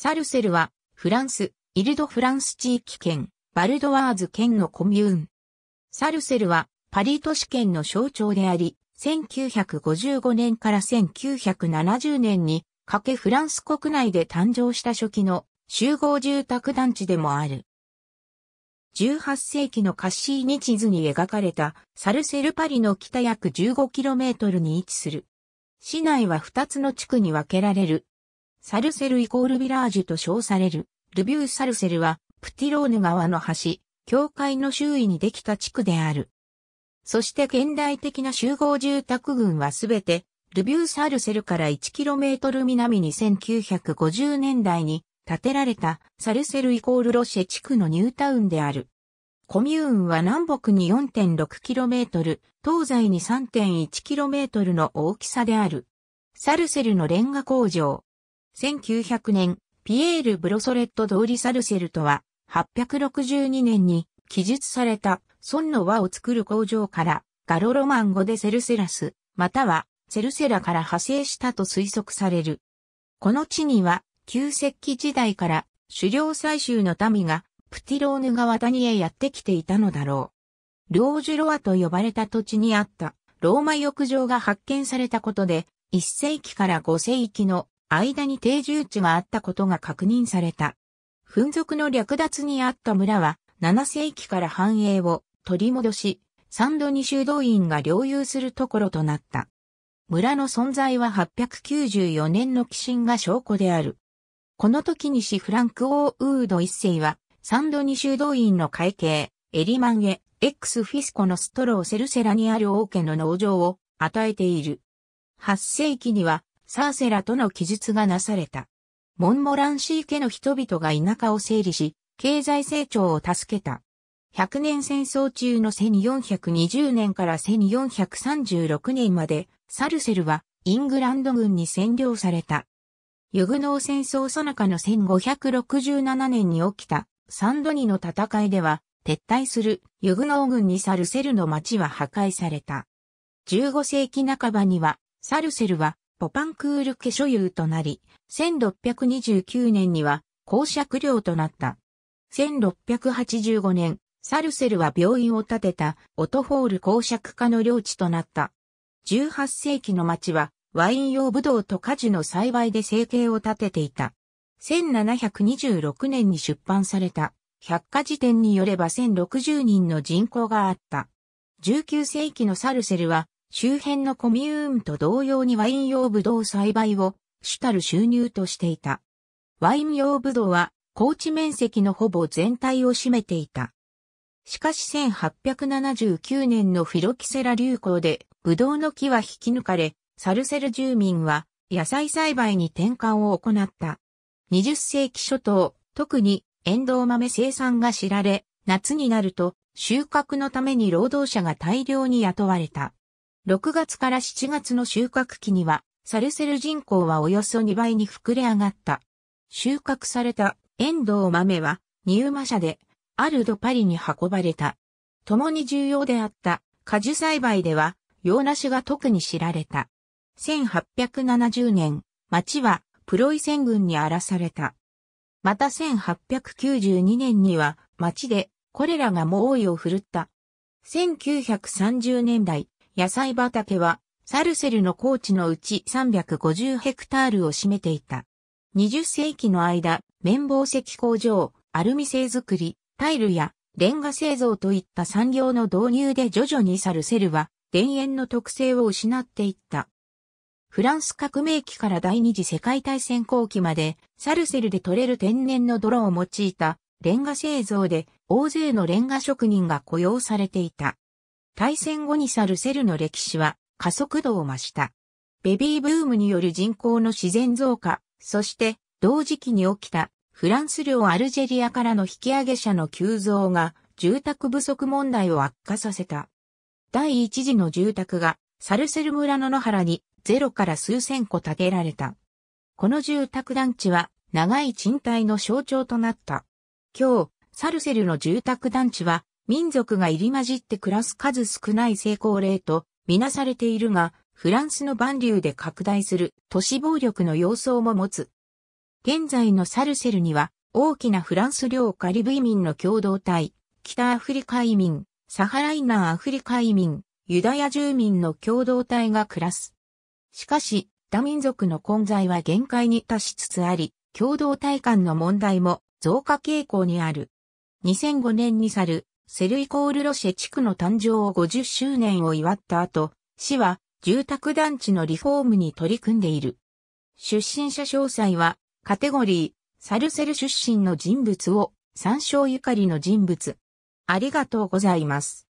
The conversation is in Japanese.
サルセルは、フランス、イルドフランス地域圏、バルドワーズ県のコミューン。サルセルは、パリ都市圏の象徴であり、1955年から1970年に、かけフランス国内で誕生した初期の集合住宅団地でもある。18世紀のカッシーニ地図に描かれたサルセルパリの北約 15km に位置する。市内は2つの地区に分けられるサルセルイコールビラージュと称される、ルビューサルセルは、プティローヌ川の橋、境界の周囲にできた地区である。そして現代的な集合住宅群はすべて、ルビューサルセルから 1km 南に1950年代に建てられたサルセルイコールロシェ地区のニュータウンである。コミューンは南北に 4.6km、東西に 3.1km の大きさである。サルセルのレンガ工場、1900年、ピエール・ブロソレット・ドーリ・サルセルとは、862年に記述された、孫の輪を作る工場から、ガロロマン語でセルセラス、または、セルセラから派生したと推測される。この地には、旧石器時代から狩猟採集の民がプティローヌ川谷へやってきていたのだろう。ロージュロアと呼ばれた土地にあったローマ浴場が発見されたことで、1世紀から5世紀の間に定住地があったことが確認された。紛族の略奪にあった村は7世紀から繁栄を取り戻し、三度に修道院が領有するところとなった。村の存在は894年の寄進が証拠である。この時にシフランク・オー・ウード一世は、三度に修道院の会計、エリマンへ、エックス・フィスコのストロー・セルセラにある王家の農場を与えている。8世紀にはサーセラとの記述がなされた。モンモランシー家の人々が田舎を整理し、経済成長を助けた。100年戦争中の1420年から1436年まで、サルセルはイングランド軍に占領された。ユグノー戦争最中の1567年に起きたサンドニの戦いでは、撤退するユグノー軍にサルセルの町は破壊された。15世紀半ばには、サルセルはポパンクール家所有となり、1629年には公爵領となった。1685年、サルセルは病院を建てたオトホール公爵家の領地となった。18世紀の町はワイン用ブドウと果樹の栽培で生計を立てていた。1726年に出版された百科事典によれば1060人の人口があった。19世紀のサルセルは周辺のコミューンと同様にワイン用ブドウ栽培を主たる収入としていた。ワイン用ブドウは高地面積のほぼ全体を占めていた。しかし1879年のフィロキセラ流行でブドウの木は引き抜かれ、サルセル住民は野菜栽培に転換を行った。20世紀初頭、特にエンドウ豆生産が知られ、夏になると収穫のために労働者が大量に雇われた。6月から7月の収穫期には、サルセル人口はおよそ2倍に膨れ上がった。収穫されたエンドウ豆は、ニーマ社で、アルドパリに運ばれた。共に重要であった果樹栽培では、洋梨が特に知られた。1870年、町はプロイセン軍に荒らされた。また1892年には町でコレラが猛威を振るった。1930年代、野菜畑は、サルセルの高地のうち350ヘクタールを占めていた。20世紀の間、綿棒石工場、アルミ製作り、タイルやレンガ製造といった産業の導入で徐々にサルセルは田園の特性を失っていった。フランス革命期から第二次世界大戦後期まで、サルセルで取れる天然の泥を用いたレンガ製造で大勢のレンガ職人が雇用されていた。大戦後に去るセルの歴史は加速度を増した。ベビーブームによる人口の自然増加、そして同時期に起きたフランス領アルジェリアからの引き上げ者の急増が住宅不足問題を悪化させた。第一次の住宅がサルセル村の野原にゼロから数千個建てられた。この住宅団地は長い賃貸の象徴となった。今日、サルセルの住宅団地は民族が入り混じって暮らす数少ない成功例とみなされているが、フランスの万流で拡大する都市暴力の様相も持つ。現在のサルセルには大きなフランス領カリブ移民の共同体、北アフリカ移民、サハライナーアフリカ移民、ユダヤ住民の共同体が暮らす。しかし、多民族の混在は限界に達しつつあり、共同体間の問題も増加傾向にある。2005年に去るセルイコールロシェ地区の誕生を50周年を祝った後、市は住宅団地のリフォームに取り組んでいる。出身者詳細は、カテゴリー、サルセル出身の人物を、参照ゆかりの人物。ありがとうございます。